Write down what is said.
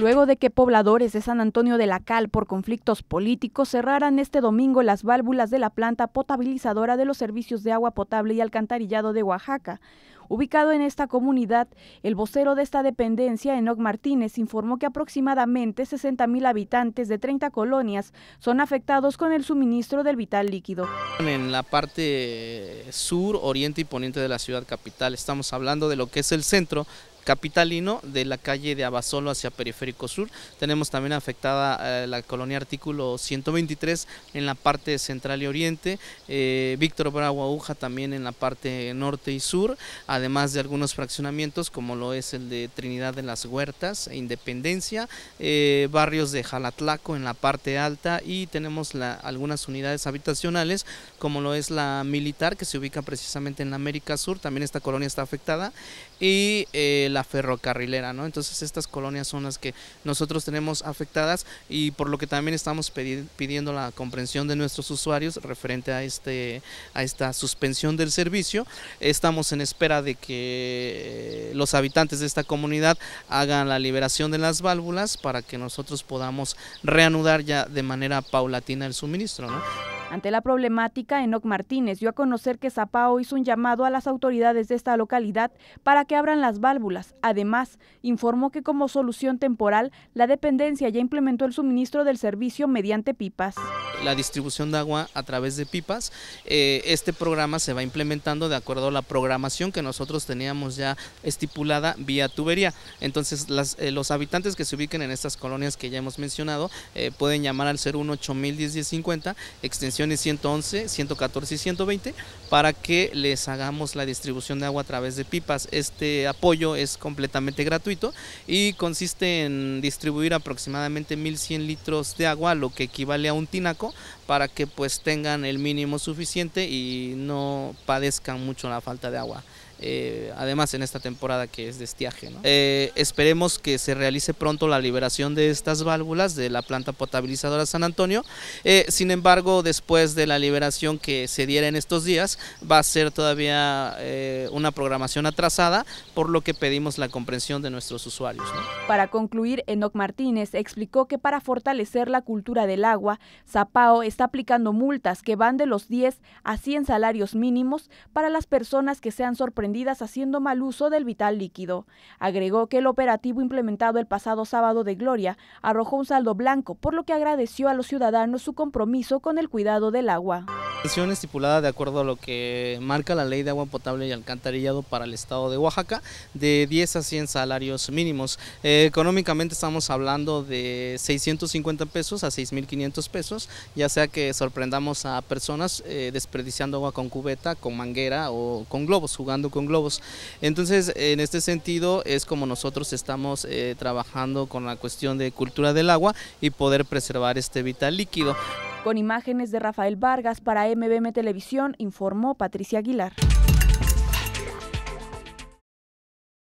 luego de que pobladores de San Antonio de la Cal por conflictos políticos cerraran este domingo las válvulas de la planta potabilizadora de los servicios de agua potable y alcantarillado de Oaxaca. Ubicado en esta comunidad, el vocero de esta dependencia, Enoc Martínez, informó que aproximadamente 60.000 habitantes de 30 colonias son afectados con el suministro del vital líquido. En la parte eh, sur, oriente y poniente de la ciudad capital, estamos hablando de lo que es el centro, capitalino de la calle de Abasolo hacia Periférico Sur. Tenemos también afectada eh, la colonia artículo 123 en la parte central y oriente, eh, Víctor Bravo Aguja también en la parte norte y sur, además de algunos fraccionamientos como lo es el de Trinidad de las Huertas e Independencia, eh, barrios de Jalatlaco en la parte alta y tenemos algunas unidades habitacionales como lo es la militar que se ubica precisamente en la América Sur, también esta colonia está afectada y la ferrocarrilera, ¿no? Entonces estas colonias son las que nosotros tenemos afectadas y por lo que también estamos pidiendo la comprensión de nuestros usuarios referente a este a esta suspensión del servicio. Estamos en espera de que eh, los habitantes de esta comunidad hagan la liberación de las válvulas para que nosotros podamos reanudar ya de manera paulatina el suministro, ¿no? Ante la problemática, Enoc Martínez dio a conocer que Zapao hizo un llamado a las autoridades de esta localidad para que abran las válvulas. Además, informó que como solución temporal, la dependencia ya implementó el suministro del servicio mediante pipas. La distribución de agua a través de pipas, eh, este programa se va implementando de acuerdo a la programación que nosotros teníamos ya estipulada vía tubería. Entonces, eh, los habitantes que se ubiquen en estas colonias que ya hemos mencionado eh, pueden llamar al 018 extensión 111, 114 y 120 para que les hagamos la distribución de agua a través de pipas. Este apoyo es completamente gratuito y consiste en distribuir aproximadamente 1100 litros de agua, lo que equivale a un tinaco, para que pues tengan el mínimo suficiente y no padezcan mucho la falta de agua. Eh, además en esta temporada que es de estiaje. Eh, esperemos que se realice pronto la liberación de estas válvulas de la planta potabilizadora San Antonio. Eh, sin embargo, después de la liberación que se diera en estos días, va a ser todavía una programación atrasada, por lo que pedimos la comprensión de nuestros usuarios. Para concluir, Enoc Martínez explicó que para fortalecer la cultura del agua, Zapao está aplicando multas que van de los 10 a 100 salarios mínimos para las personas que sean sorprendidas haciendo mal uso del vital líquido. Agregó que el operativo implementado el pasado sábado de Gloria arrojó un saldo blanco, por lo que agradeció a los ciudadanos su compromiso con el cuidado del agua estipulada de acuerdo a lo que marca la ley de agua potable y alcantarillado para el estado de Oaxaca de 10 a 100 salarios mínimos. Eh, económicamente estamos hablando de 650 pesos a 6.500 pesos, ya sea que sorprendamos a personas eh, desperdiciando agua con cubeta, con manguera o con globos, jugando con globos. Entonces, en este sentido es como nosotros estamos eh, trabajando con la cuestión de cultura del agua y poder preservar este vital líquido. Con imágenes de Rafael Vargas para MBM Televisión, informó Patricia Aguilar.